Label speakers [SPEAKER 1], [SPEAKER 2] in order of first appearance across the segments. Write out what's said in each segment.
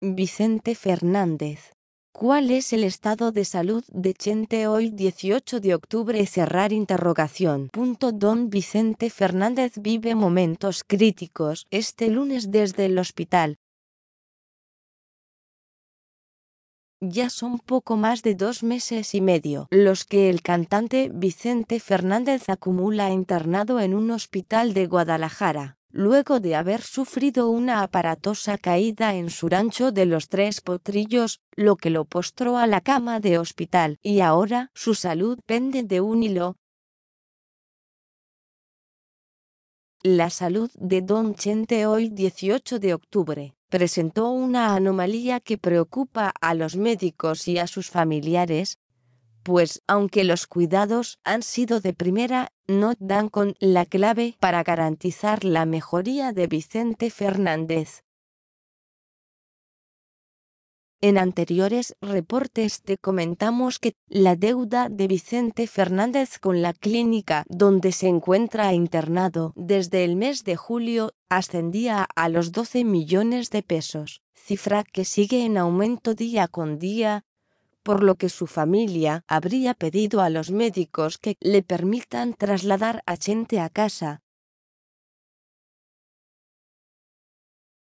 [SPEAKER 1] Vicente Fernández. ¿Cuál es el estado de salud de Chente hoy 18 de octubre? Cerrar interrogación. Don Vicente Fernández vive momentos críticos este lunes desde el hospital. Ya son poco más de dos meses y medio los que el cantante Vicente Fernández acumula internado en un hospital de Guadalajara luego de haber sufrido una aparatosa caída en su rancho de los tres potrillos, lo que lo postró a la cama de hospital, y ahora su salud pende de un hilo. La salud de Don Chente hoy 18 de octubre presentó una anomalía que preocupa a los médicos y a sus familiares, pues aunque los cuidados han sido de primera, no dan con la clave para garantizar la mejoría de Vicente Fernández. En anteriores reportes te comentamos que la deuda de Vicente Fernández con la clínica donde se encuentra internado desde el mes de julio ascendía a los 12 millones de pesos, cifra que sigue en aumento día con día por lo que su familia habría pedido a los médicos que le permitan trasladar a Chente a casa.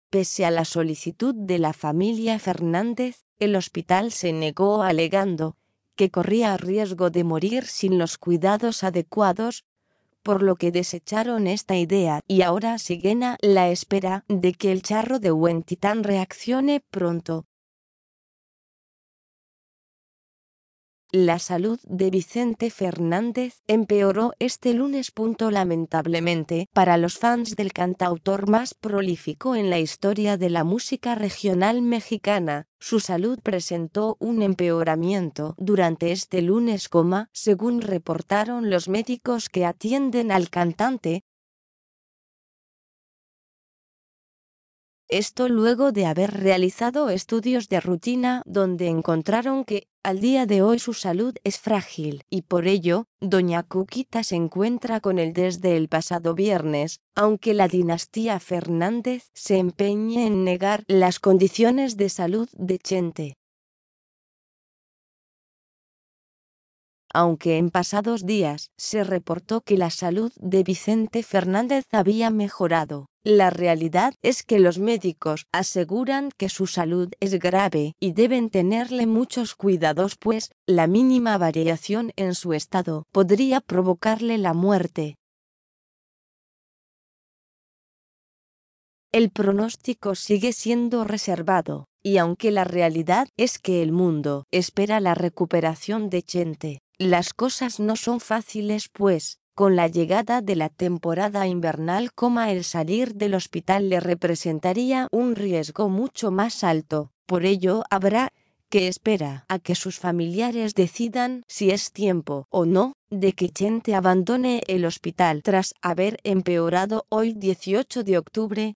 [SPEAKER 1] Pese a la solicitud de la familia Fernández, el hospital se negó alegando que corría riesgo de morir sin los cuidados adecuados, por lo que desecharon esta idea y ahora siguen a la espera de que el charro de Huentitán reaccione pronto. La salud de Vicente Fernández empeoró este lunes. lamentablemente, para los fans del cantautor más prolífico en la historia de la música regional mexicana, su salud presentó un empeoramiento durante este lunes, según reportaron los médicos que atienden al cantante, Esto luego de haber realizado estudios de rutina donde encontraron que, al día de hoy su salud es frágil y por ello, doña Cuquita se encuentra con él desde el pasado viernes, aunque la dinastía Fernández se empeñe en negar las condiciones de salud de Chente. aunque en pasados días se reportó que la salud de Vicente Fernández había mejorado. La realidad es que los médicos aseguran que su salud es grave y deben tenerle muchos cuidados pues la mínima variación en su estado podría provocarle la muerte. El pronóstico sigue siendo reservado, y aunque la realidad es que el mundo espera la recuperación de Chente, las cosas no son fáciles pues, con la llegada de la temporada invernal, el salir del hospital le representaría un riesgo mucho más alto. Por ello, habrá que espera a que sus familiares decidan si es tiempo o no de que Chente abandone el hospital tras haber empeorado hoy 18 de octubre,